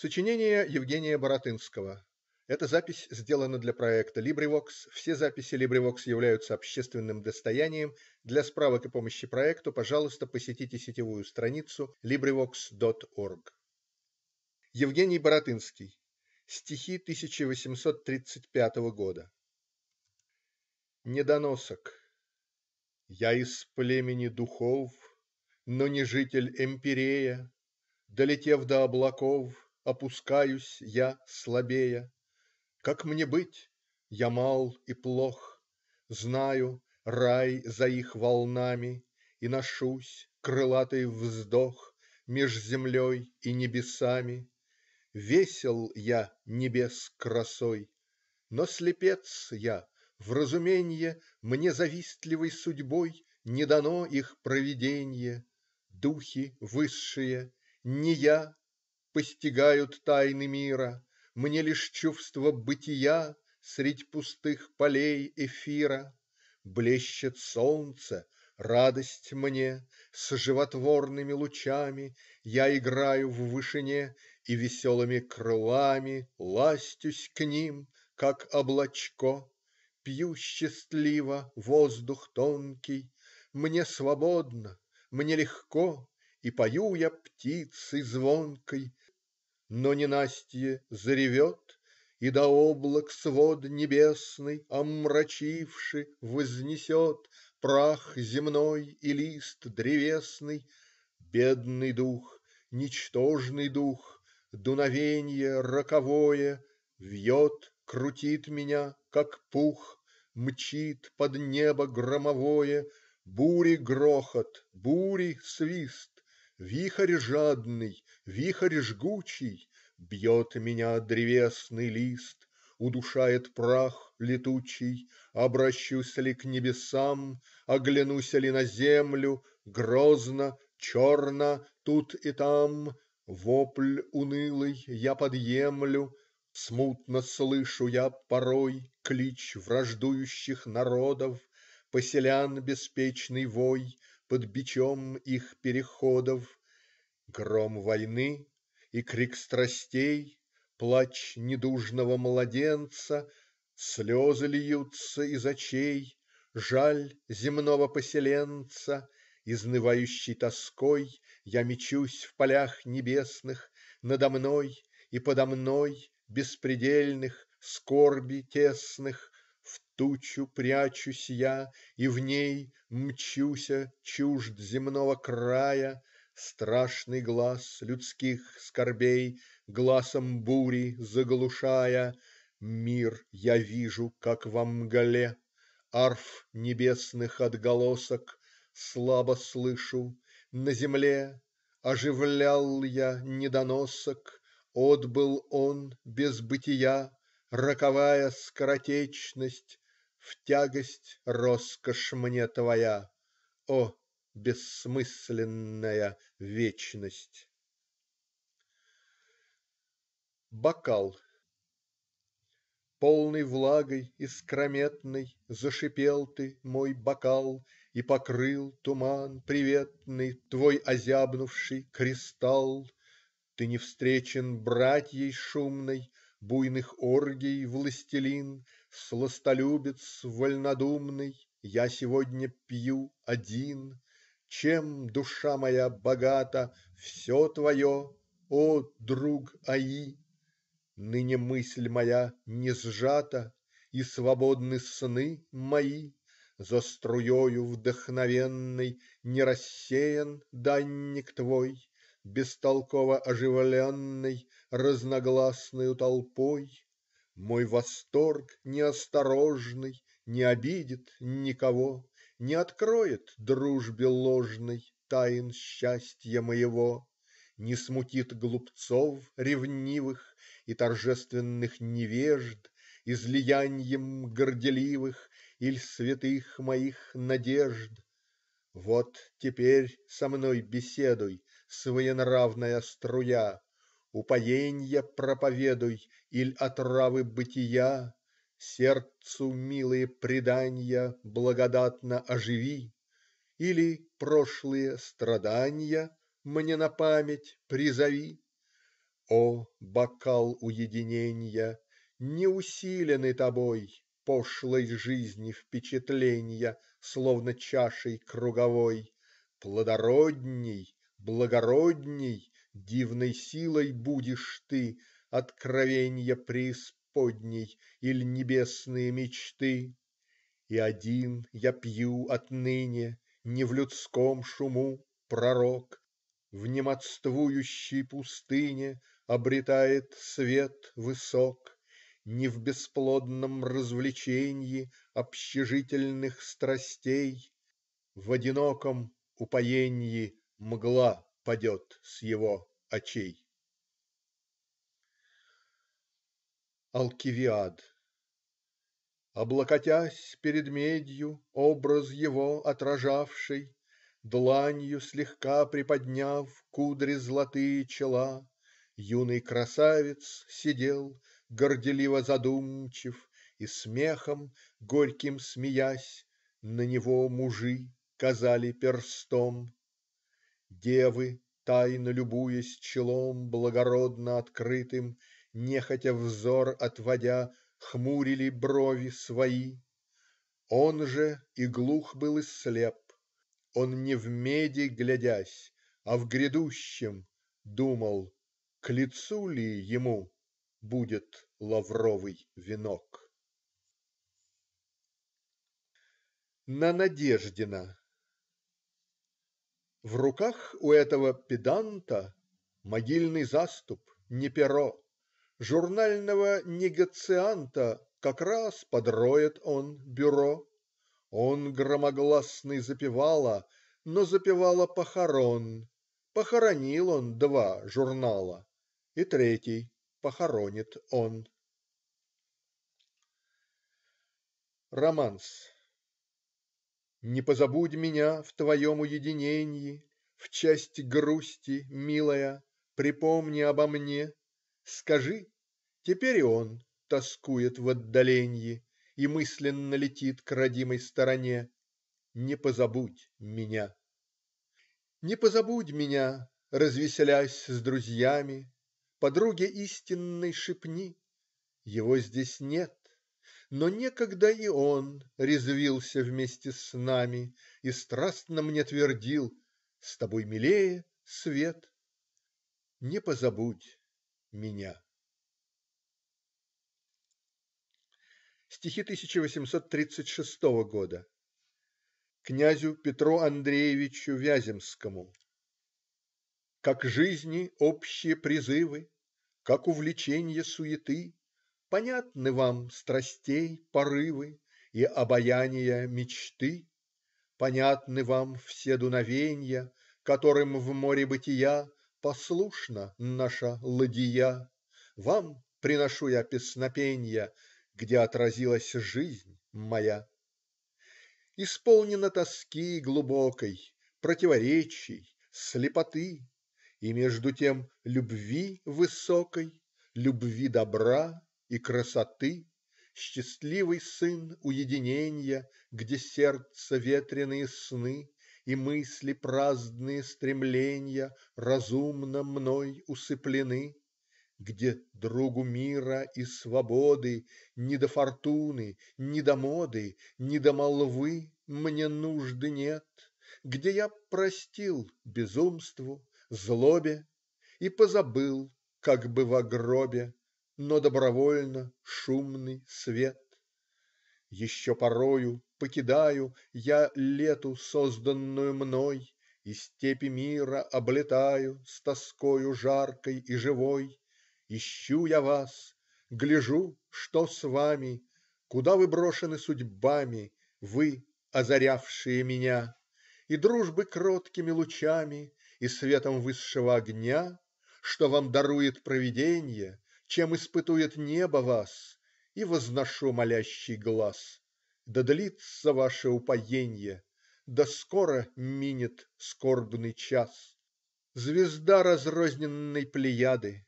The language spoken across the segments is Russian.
Сочинение Евгения Баратынского Эта запись сделана для проекта LibriVox. Все записи LibriVox являются общественным достоянием. Для справок и помощи проекту, пожалуйста, посетите сетевую страницу LibriVox.org. Евгений Баратынский Стихи 1835 года Недоносок Я из племени духов, Но не житель Эмпирея. Долетев до облаков Опускаюсь я, слабея. Как мне быть? Я мал и плох. Знаю рай за их волнами. И ношусь, крылатый вздох, Меж землей и небесами. Весел я небес красой. Но слепец я. в Вразуменье Мне завистливой судьбой Не дано их провиденье. Духи высшие. Не я постигают тайны мира, Мне лишь чувство бытия средь пустых полей эфира. Блещет солнце радость мне. С животворными лучами Я играю в вышине И веселыми крылами Ластюсь к ним, как облачко. Пью счастливо воздух тонкий. Мне свободно, мне легко. И пою я птицей звонкой. Но ненастье заревет, и до облак свод небесный Омрачивши, вознесет прах земной и лист древесный. Бедный дух, ничтожный дух, дуновенье роковое Вьет, крутит меня, как пух, мчит под небо громовое. Бури грохот, бури свист. Вихорь жадный, вихорь жгучий Бьет меня древесный лист, Удушает прах летучий. Обращусь ли к небесам? оглянусь ли на землю? Грозно, черно тут и там. Вопль унылый я подъемлю. Смутно слышу я порой Клич враждующих народов. Поселян беспечный вой. Под бичом их переходов Гром войны и крик страстей, Плач недужного младенца, Слезы льются из очей. Жаль земного поселенца. изнывающей тоской Я мечусь в полях небесных. Надо мной и подо мной Беспредельных скорби тесных тучу прячусь я и в ней Мчуся чужд земного края, Страшный глаз людских скорбей глазом бури заглушая. Мир я вижу, как во мгле, Арф небесных отголосок Слабо слышу. На земле Оживлял я недоносок. Отбыл он без бытия. Роковая скоротечность. В тягость роскошь мне твоя, О, бессмысленная вечность! Бокал Полный влагой искрометной Зашипел ты, мой бокал, И покрыл туман приветный Твой озябнувший кристалл. Ты не встречен братьей шумной Буйных оргий властелин. Сластолюбец вольнодумный, Я сегодня пью один. Чем душа моя богата Все твое, о друг Аи! Ныне мысль моя не сжата И свободны сны мои. За струею вдохновенной Не рассеян данник твой Бестолково оживленный Разногласною толпой. Мой восторг неосторожный Не обидит никого, Не откроет дружбе ложной Тайн счастья моего, Не смутит глупцов ревнивых И торжественных невежд Излияньем горделивых Иль святых моих надежд. Вот теперь со мной беседуй, Своенравная струя! Упоенья проповедуй иль отравы бытия Сердцу милые преданья благодатно оживи Или прошлые страдания мне на память призови. О, бокал уединения, не усилены тобой Пошлой жизни впечатления, словно чашей круговой Плодородней, благородней Дивной силой будешь ты Откровенья преисподней или небесные мечты. И один я пью отныне не в людском шуму. Пророк в немотствующей пустыне Обретает свет высок. Не в бесплодном развлеченьи Общежительных страстей. В одиноком упоении мгла падет с его очей. Алкивиад Облокотясь перед медью, образ его отражавший, Дланью слегка приподняв кудри златые чела, Юный красавец сидел, горделиво задумчив, И смехом горьким смеясь, на него мужи казали перстом. Девы, тайно любуясь челом благородно открытым, нехотя взор отводя, хмурили брови свои. Он же и глух был и слеп. Он не в меди глядясь, а в грядущем думал: к лицу ли ему будет лавровый венок? На Надеждина. В руках у этого педанта могильный заступ, не перо. Журнального негацианта как раз подроет он бюро. Он громогласный запевала. Но запевала похорон. Похоронил он два журнала. И третий похоронит он. Романс. Не позабудь меня в твоем уединении, В части грусти, милая, припомни обо мне, Скажи: теперь и он тоскует в отдаленьи И мысленно летит к родимой стороне. Не позабудь меня. Не позабудь меня, развеселясь с друзьями, Подруге истинной шепни: его здесь нет. Но некогда и он резвился вместе с нами и страстно мне твердил: "С тобой милее свет". Не позабудь меня. Стихи 1836 года. Князю Петру Андреевичу Вяземскому Как жизни общие призывы, Как увлечение суеты. Понятны вам страстей порывы И обаяния мечты, Понятны вам все дуновенья, Которым в море бытия Послушна наша ладья. Вам приношу я песнопенья, Где отразилась жизнь моя. Исполнена тоски глубокой, Противоречий, слепоты И между тем любви высокой, Любви добра и красоты, Счастливый сын уединенья, Где сердца ветреные сны И мысли праздные стремления Разумно мной усыплены, Где другу мира и свободы Ни до фортуны, ни до моды, Ни до молвы мне нужды нет, Где я простил безумству, злобе И позабыл, как бы в гробе. Но добровольно шумный свет. Еще порою покидаю Я Лету, созданную мной, И степи мира облетаю С тоскою жаркой и живой. Ищу я вас. Гляжу, что с вами? Куда вы брошены судьбами, Вы, озарявшие меня И дружбы кроткими лучами, И светом высшего огня? Что вам дарует провидение. Чем испытует небо вас, И возношу молящий глаз. Да длится ваше упоенье. Да скоро минет скорбный час. Звезда разрозненной плеяды!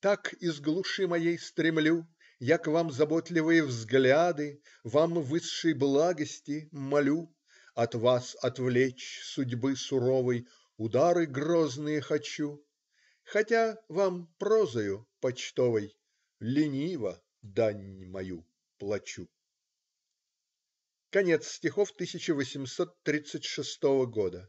Так из глуши моей стремлю Я к вам заботливые взгляды Вам высшей благости молю. От вас отвлечь судьбы суровой Удары грозные хочу. Хотя вам прозою почтовой Лениво дань мою плачу. Конец стихов 1836 года.